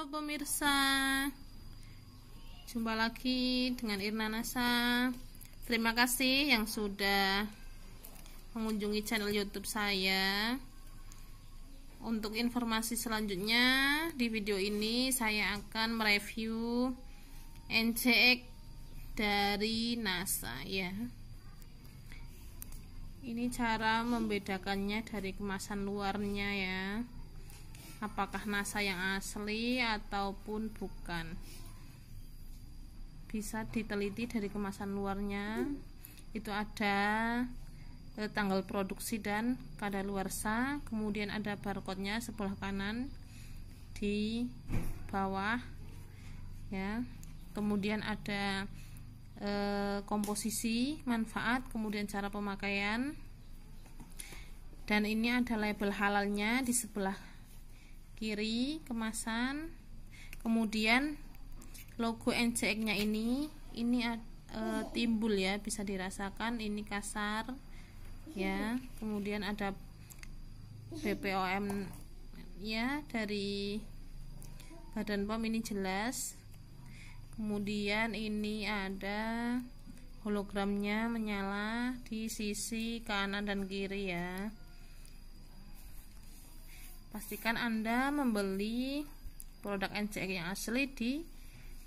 Halo pemirsa Jumpa lagi dengan Irna Nasa Terima kasih yang sudah Mengunjungi channel youtube saya Untuk informasi selanjutnya Di video ini saya akan mereview NCX dari NASA ya Ini cara membedakannya dari kemasan luarnya ya apakah NASA yang asli ataupun bukan bisa diteliti dari kemasan luarnya itu ada eh, tanggal produksi dan kadar luar sah. kemudian ada barcode-nya sebelah kanan di bawah ya kemudian ada e, komposisi manfaat kemudian cara pemakaian dan ini ada label halalnya di sebelah kiri kemasan kemudian logo NCX nya ini ini e, timbul ya bisa dirasakan ini kasar ya kemudian ada BPOM ya dari badan pom ini jelas kemudian ini ada hologramnya menyala di sisi kanan dan kiri ya pastikan Anda membeli produk NCR yang asli di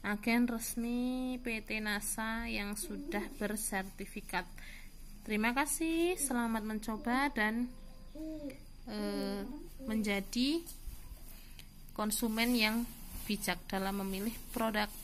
agen resmi PT NASA yang sudah bersertifikat. Terima kasih, selamat mencoba dan e, menjadi konsumen yang bijak dalam memilih produk